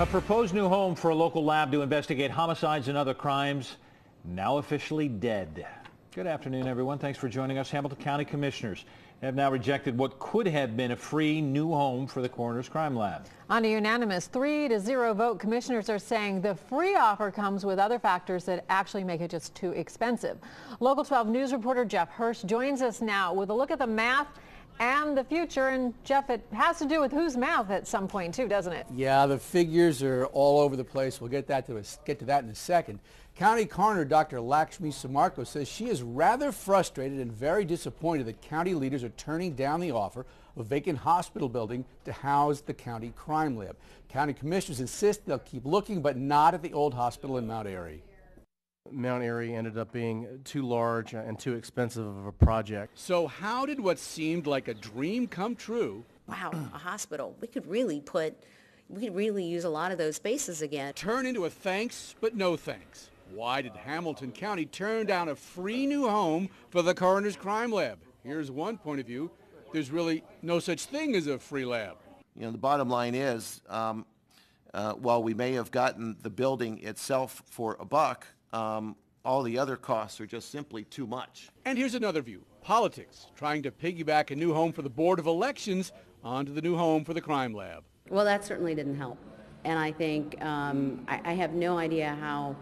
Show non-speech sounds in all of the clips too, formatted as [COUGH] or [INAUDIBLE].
A proposed new home for a local lab to investigate homicides and other crimes now officially dead. Good afternoon, everyone. Thanks for joining us. Hamilton County Commissioners have now rejected what could have been a free new home for the Coroner's Crime Lab. On a unanimous 3 to 0 vote, commissioners are saying the free offer comes with other factors that actually make it just too expensive. Local 12 News reporter Jeff Hirsch joins us now with a look at the math and the future. And Jeff, it has to do with whose mouth at some point too, doesn't it? Yeah, the figures are all over the place. We'll get that to get to that in a second. County Coroner Dr. Lakshmi Samarko says she is rather frustrated and very disappointed that county leaders are turning down the offer of a vacant hospital building to house the county crime lab. County commissioners insist they'll keep looking, but not at the old hospital in Mount Airy. Mount Airy ended up being too large and too expensive of a project. So how did what seemed like a dream come true? Wow, a [CLEARS THROAT] hospital. We could really put, we could really use a lot of those spaces again. Turn into a thanks, but no thanks. Why did Hamilton County turn down a free new home for the coroner's crime lab? Here's one point of view. There's really no such thing as a free lab. You know, the bottom line is, um, uh, while we may have gotten the building itself for a buck, um, all the other costs are just simply too much. And here's another view. Politics trying to piggyback a new home for the Board of Elections onto the new home for the crime lab. Well, that certainly didn't help. And I think um, I, I have no idea how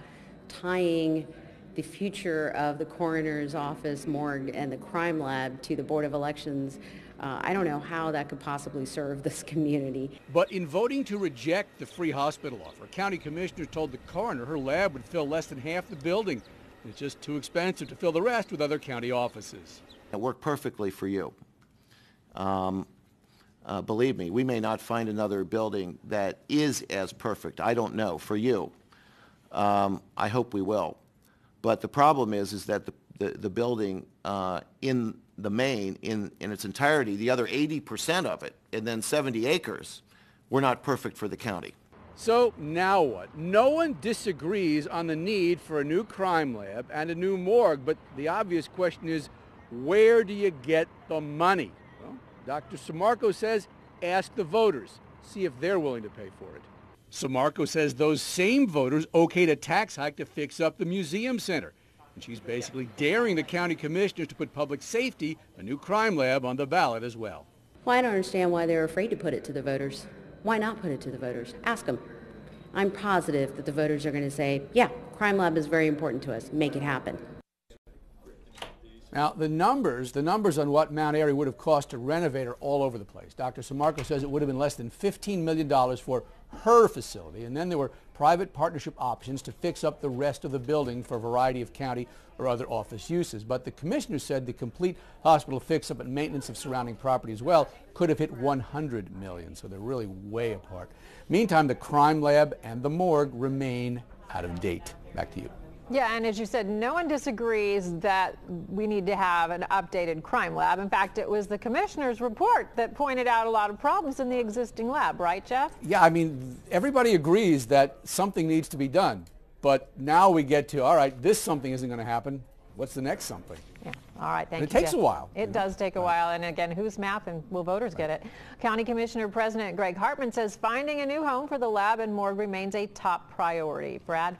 tying the future of the coroner's office, morgue, and the crime lab to the Board of Elections uh, I don't know how that could possibly serve this [LAUGHS] community. But in voting to reject the free hospital offer, county commissioner told the coroner her lab would fill less than half the building. It's just too expensive to fill the rest with other county offices. It worked perfectly for you. Um, uh, believe me, we may not find another building that is as perfect. I don't know for you. Um, I hope we will. But the problem is, is that the the, the building uh, in the main in, in its entirety, the other 80% of it, and then 70 acres, were not perfect for the county. So now what? No one disagrees on the need for a new crime lab and a new morgue, but the obvious question is, where do you get the money? Well, Dr. Samarco says, ask the voters, see if they're willing to pay for it. Samarco says those same voters okayed a tax hike to fix up the museum center and she's basically daring the county commissioners to put public safety, a new crime lab, on the ballot as well. Well, I don't understand why they're afraid to put it to the voters. Why not put it to the voters? Ask them. I'm positive that the voters are going to say, yeah, crime lab is very important to us. Make it happen. Now, the numbers, the numbers on what Mount Airy would have cost to renovate are all over the place. Dr. Samarco says it would have been less than $15 million for her facility, and then there were private partnership options to fix up the rest of the building for a variety of county or other office uses. But the commissioner said the complete hospital fix-up and maintenance of surrounding property as well could have hit 100 million, so they're really way apart. Meantime, the crime lab and the morgue remain out of date. Back to you. Yeah, and as you said, no one disagrees that we need to have an updated crime lab. In fact, it was the commissioner's report that pointed out a lot of problems in the existing lab, right, Jeff? Yeah, I mean, everybody agrees that something needs to be done. But now we get to, all right, this something isn't going to happen. What's the next something? Yeah. All right. Thank and you. It takes Jeff. a while. It you know? does take a while. And again, whose map and will voters right. get it? County Commissioner President Greg Hartman says finding a new home for the lab and morgue remains a top priority. Brad?